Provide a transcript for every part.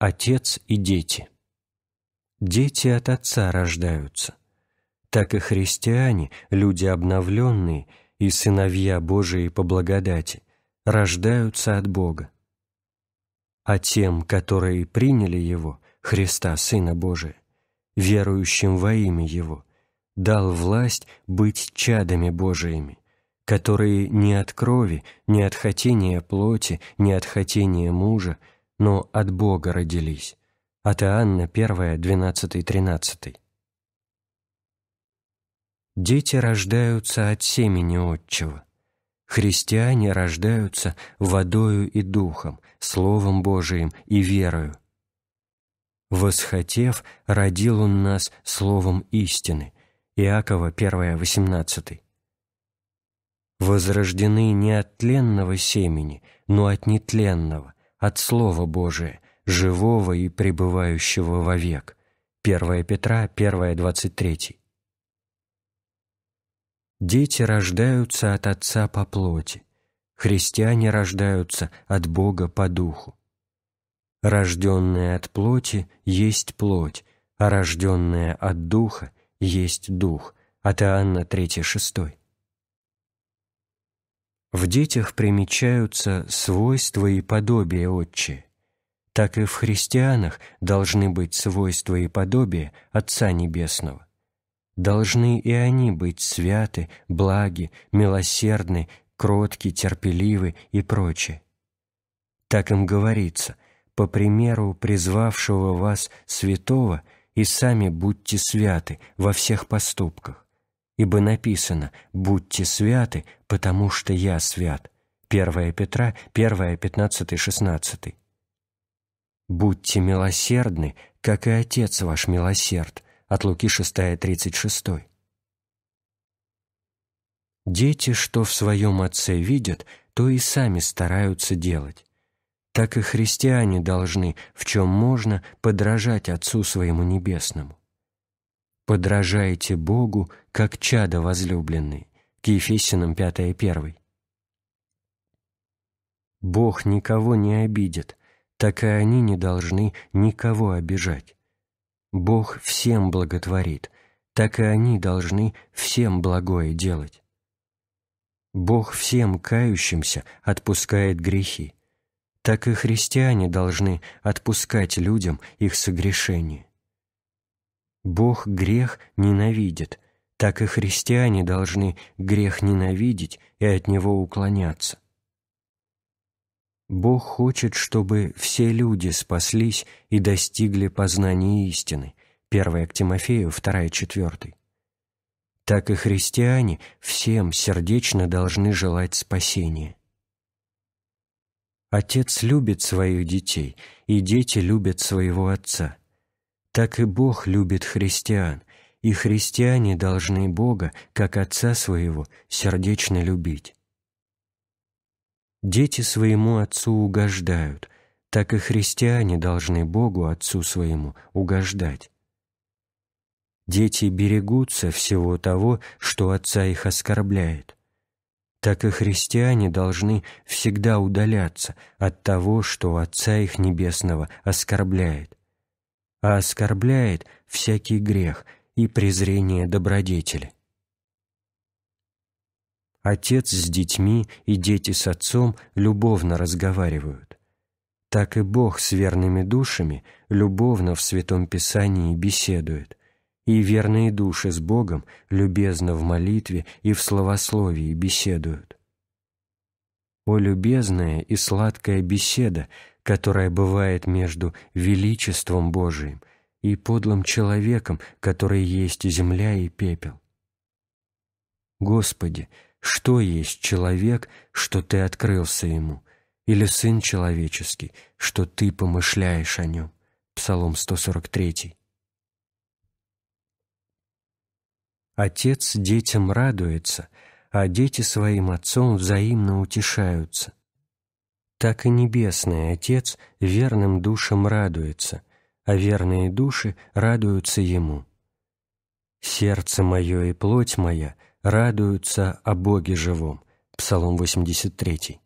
Отец и дети. Дети от Отца рождаются. Так и христиане, люди обновленные и сыновья Божии по благодати, рождаются от Бога. А тем, которые приняли Его, Христа, Сына Божия, верующим во имя Его, дал власть быть чадами Божиими, которые не от крови, не от хотения плоти, не от хотения мужа, но от Бога родились. От Иоанна 1, 12, 13. Дети рождаются от семени Отчего. Христиане рождаются водою и духом, Словом Божиим и верою. «Восхотев, родил Он нас Словом истины» Иакова 1, 18. «Возрождены не от тленного семени, но от нетленного, от Слова Божия, живого и пребывающего вовек. 1 Петра 1.23. Дети рождаются от Отца по плоти, христиане рождаются от Бога по духу. Рожденное от плоти есть плоть, а рожденное от духа есть дух. От Иоанна 3.6. В детях примечаются свойства и подобие отчи. Так и в христианах должны быть свойства и подобие Отца Небесного. Должны и они быть святы, благи, милосердны, кротки, терпеливы и прочее. Так им говорится, по примеру призвавшего вас святого, и сами будьте святы во всех поступках. Ибо написано: "Будьте святы, потому что я свят". 1 Петра 1, 15, 16. «Будьте милосердны, как и Отец ваш милосерд» от Луки 6, 36. «Дети, что в своем Отце видят, то и сами стараются делать. Так и христиане должны, в чем можно, подражать Отцу Своему Небесному подражаете Богу, как чада возлюбленные». К Ефесиным 5.1. Бог никого не обидит, так и они не должны никого обижать. Бог всем благотворит, так и они должны всем благое делать. Бог всем кающимся отпускает грехи, так и христиане должны отпускать людям их согрешения. Бог грех ненавидит, так и христиане должны грех ненавидеть и от него уклоняться. Бог хочет, чтобы все люди спаслись и достигли познания истины. 1 к Тимофею, 2 4. Так и христиане всем сердечно должны желать спасения. Отец любит своих детей, и дети любят своего отца – так и Бог любит христиан, и христиане должны Бога, как Отца Своего, сердечно любить. Дети своему Отцу угождают, так и христиане должны Богу Отцу Своему угождать. Дети берегутся всего того, что Отца их оскорбляет. Так и христиане должны всегда удаляться от того, что Отца их Небесного оскорбляет а оскорбляет всякий грех и презрение добродетели. Отец с детьми и дети с отцом любовно разговаривают. Так и Бог с верными душами любовно в Святом Писании беседует, и верные души с Богом любезно в молитве и в словословии беседуют. О любезная и сладкая беседа, которая бывает между величеством Божиим и подлым человеком, который есть земля и пепел. Господи, что есть человек, что Ты открылся ему, или Сын человеческий, что Ты помышляешь о нем? Псалом 143. Отец детям радуется, а дети своим отцом взаимно утешаются так и Небесный Отец верным душам радуется, а верные души радуются Ему. «Сердце мое и плоть моя радуются о Боге живом» Псалом 83.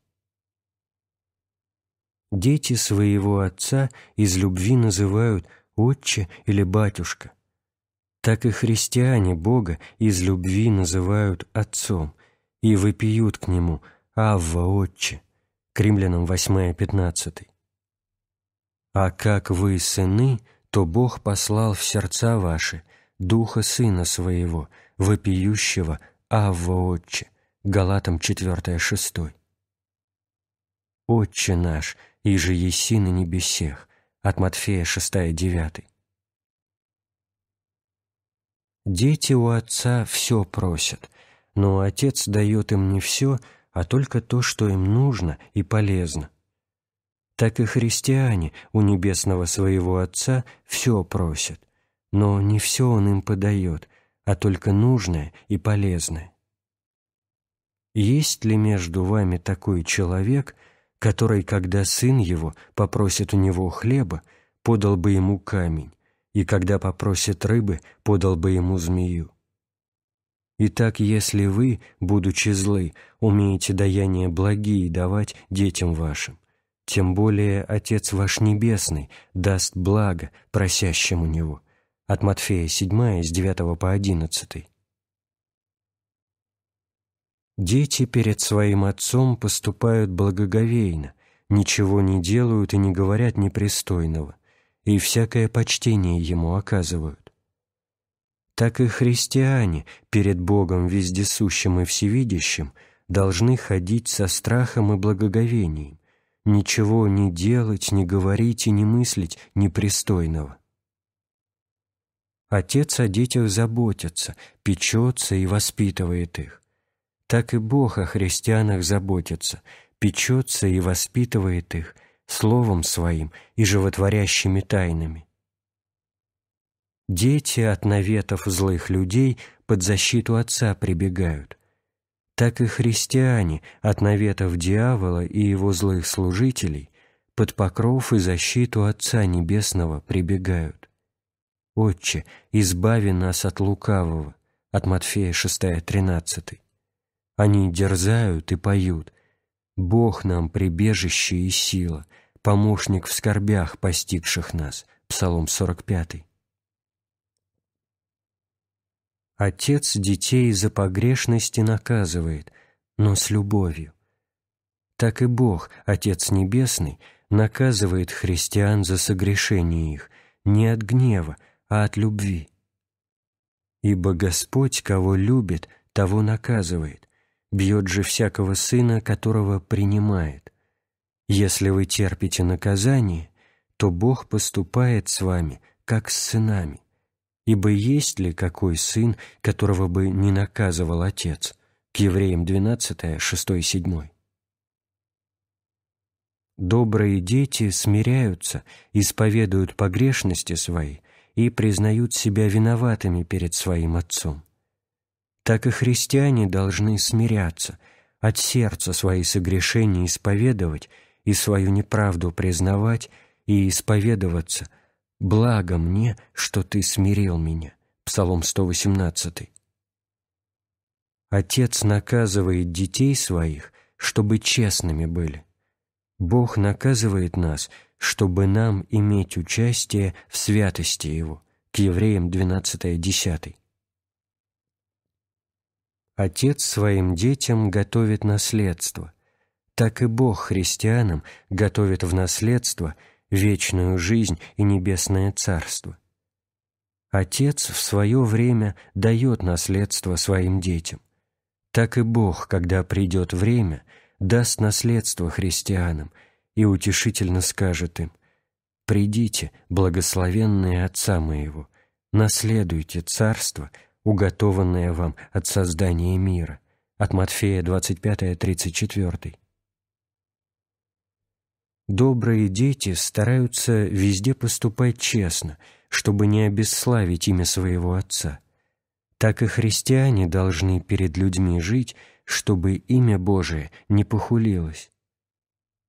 Дети своего отца из любви называют «отче» или «батюшка». Так и христиане Бога из любви называют Отцом и выпьют к Нему «Авва, Отче» к римлянам 8.15. «А как вы сыны, то Бог послал в сердца ваши Духа Сына Своего, вопиющего Авва Отче». Галатам 4.6. «Отче наш, и же еси на небесех» от Матфея 6.9. Дети у отца все просят, но отец дает им не все – а только то, что им нужно и полезно. Так и христиане у небесного своего Отца все просят, но не все Он им подает, а только нужное и полезное. Есть ли между вами такой человек, который, когда сын его попросит у него хлеба, подал бы ему камень, и когда попросит рыбы, подал бы ему змею? Итак, если вы, будучи злы, умеете даяние благие давать детям вашим, тем более Отец ваш Небесный даст благо просящему Него». От Матфея 7, с 9 по 11. Дети перед своим отцом поступают благоговейно, ничего не делают и не говорят непристойного, и всякое почтение ему оказывают так и христиане перед Богом вездесущим и всевидящим должны ходить со страхом и благоговением, ничего не делать, не говорить и не мыслить непристойного. Отец о детях заботится, печется и воспитывает их. Так и Бог о христианах заботится, печется и воспитывает их словом своим и животворящими тайнами – Дети от наветов злых людей под защиту Отца прибегают. Так и христиане от наветов дьявола и его злых служителей под покров и защиту Отца Небесного прибегают. «Отче, избави нас от лукавого» от Матфея 6.13. Они дерзают и поют «Бог нам прибежище и сила, помощник в скорбях постигших нас» Псалом 45. Отец детей за погрешности наказывает, но с любовью. Так и Бог, Отец Небесный, наказывает христиан за согрешение их не от гнева, а от любви. Ибо Господь, кого любит, того наказывает, бьет же всякого сына, которого принимает. Если вы терпите наказание, то Бог поступает с вами, как с сынами. Ибо есть ли какой сын, которого бы не наказывал отец? К евреям 12, 6, 7. Добрые дети смиряются, исповедуют погрешности свои и признают себя виноватыми перед своим отцом. Так и христиане должны смиряться, от сердца свои согрешения исповедовать и свою неправду признавать и исповедоваться – «Благо мне, что ты смирил меня» — Псалом 118. Отец наказывает детей своих, чтобы честными были. Бог наказывает нас, чтобы нам иметь участие в святости Его. К евреям 12.10. Отец своим детям готовит наследство. Так и Бог христианам готовит в наследство – вечную жизнь и небесное царство. Отец в свое время дает наследство своим детям. Так и Бог, когда придет время, даст наследство христианам и утешительно скажет им «Придите, благословенные Отца Моего, наследуйте царство, уготованное вам от создания мира» от Матфея 25-34. Добрые дети стараются везде поступать честно, чтобы не обесславить имя своего Отца. Так и христиане должны перед людьми жить, чтобы имя Божие не похулилось.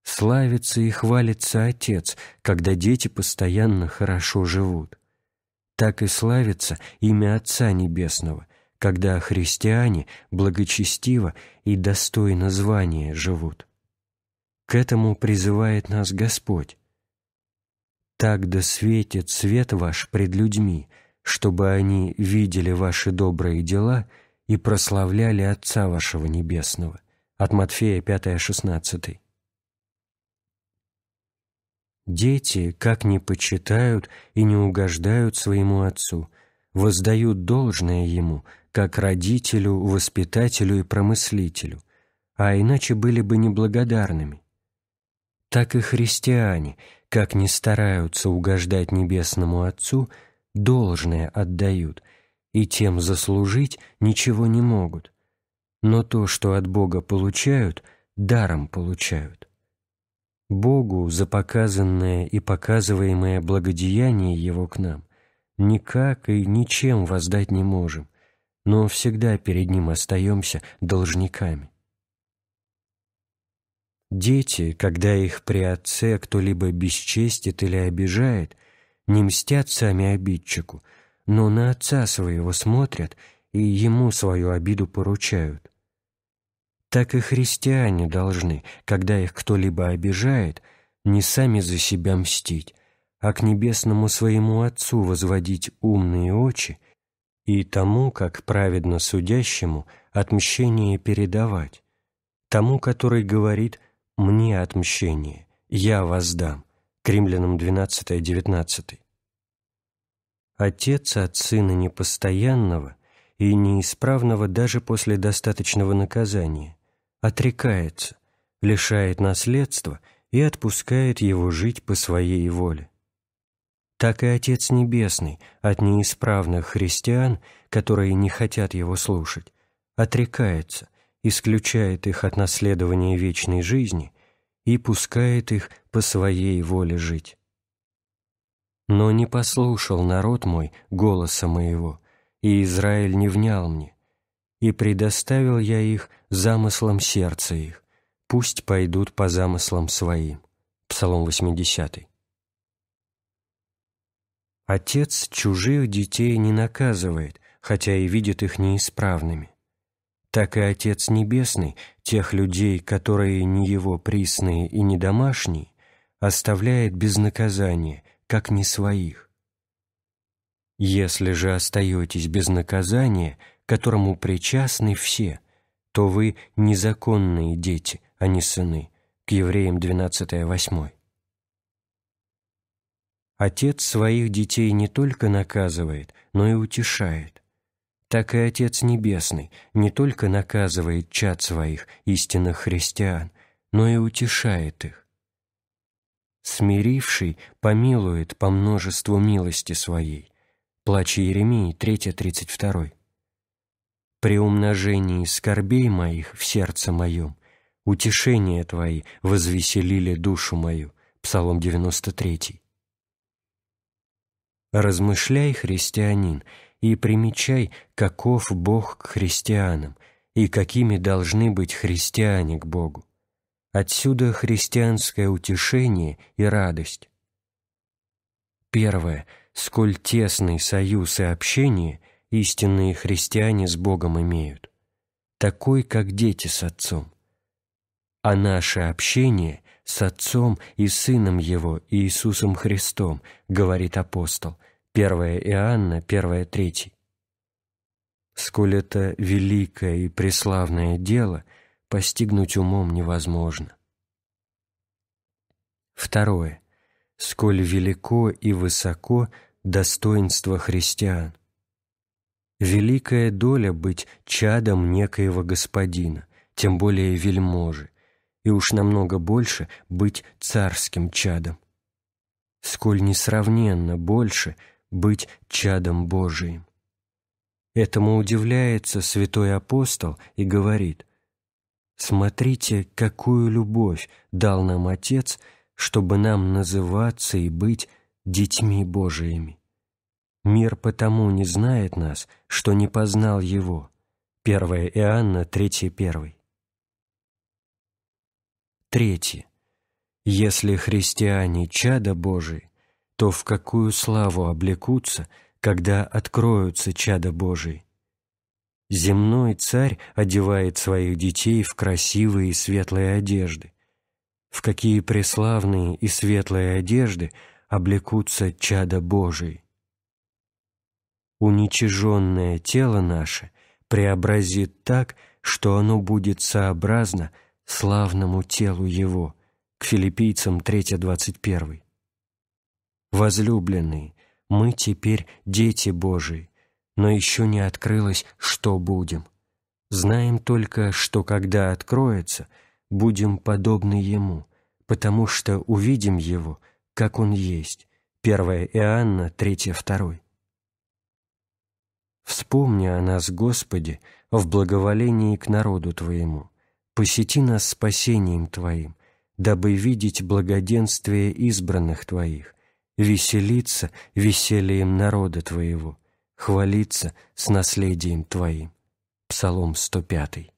Славится и хвалится Отец, когда дети постоянно хорошо живут. Так и славится имя Отца Небесного, когда христиане благочестиво и достойно звания живут. К этому призывает нас Господь. «Так да светит свет ваш пред людьми, чтобы они видели ваши добрые дела и прославляли Отца вашего Небесного» от Матфея 5:16. Дети, как не почитают и не угождают своему отцу, воздают должное ему, как родителю, воспитателю и промыслителю, а иначе были бы неблагодарными так и христиане, как не стараются угождать Небесному Отцу, должное отдают, и тем заслужить ничего не могут. Но то, что от Бога получают, даром получают. Богу за показанное и показываемое благодеяние Его к нам никак и ничем воздать не можем, но всегда перед Ним остаемся должниками. Дети, когда их при отце кто-либо бесчестит или обижает, не мстят сами обидчику, но на отца своего смотрят и ему свою обиду поручают. Так и христиане должны, когда их кто-либо обижает, не сами за себя мстить, а к небесному своему Отцу возводить умные очи и тому, как праведно судящему, отмщение передавать, тому, который говорит – мне отмщение, я воздам». К римлянам 12-19. Отец от сына непостоянного и неисправного даже после достаточного наказания отрекается, лишает наследства и отпускает его жить по своей воле. Так и Отец Небесный от неисправных христиан, которые не хотят его слушать, отрекается, исключает их от наследования вечной жизни и пускает их по своей воле жить. Но не послушал народ мой голоса моего, и Израиль не внял мне, и предоставил я их замыслам сердца их, пусть пойдут по замыслам своим». Псалом 80. Отец чужих детей не наказывает, хотя и видит их неисправными так и Отец Небесный тех людей, которые не его присные и не домашние, оставляет без наказания, как не своих. Если же остаетесь без наказания, которому причастны все, то вы незаконные дети, а не сыны. К Евреям 12.8. Отец своих детей не только наказывает, но и утешает так и Отец Небесный не только наказывает чад своих, истинных христиан, но и утешает их. «Смиривший помилует по множеству милости своей» Плач Еремии 3.32 «При умножении скорбей моих в сердце моем утешение Твои возвеселили душу мою» Псалом 93 «Размышляй, христианин, и примечай, каков Бог к христианам и какими должны быть христиане к Богу. Отсюда христианское утешение и радость. Первое. Сколь тесный союз и общение истинные христиане с Богом имеют, такой, как дети с отцом. А наше общение с отцом и сыном его Иисусом Христом, говорит апостол – 1 Иоанна 1, 3. Сколь это великое и преславное дело постигнуть умом невозможно. Второе. Сколь велико и высоко достоинство христиан. Великая доля быть чадом некоего господина, тем более вельможи, и уж намного больше быть царским чадом. Сколь несравненно больше – быть чадом Божиим. Этому удивляется святой апостол и говорит, «Смотрите, какую любовь дал нам Отец, чтобы нам называться и быть детьми Божиими. Мир потому не знает нас, что не познал Его». 1 Иоанна 3.1. Третье. Если христиане чада Божии, то в какую славу облекутся, когда откроются чада Божии. Земной царь одевает своих детей в красивые и светлые одежды. В какие преславные и светлые одежды облекутся чада Божии. Уничиженное тело наше преобразит так, что оно будет сообразно славному телу Его. К филиппийцам 3.21 возлюбленные, мы теперь дети Божии, но еще не открылось, что будем. Знаем только, что когда откроется, будем подобны Ему, потому что увидим Его, как Он есть. 1 Иоанна 3, 2. Вспомни о нас, Господи, в благоволении к народу Твоему. Посети нас спасением Твоим, дабы видеть благоденствие избранных Твоих веселиться весельем народа твоего, хвалиться с наследием твоим. Псалом 105.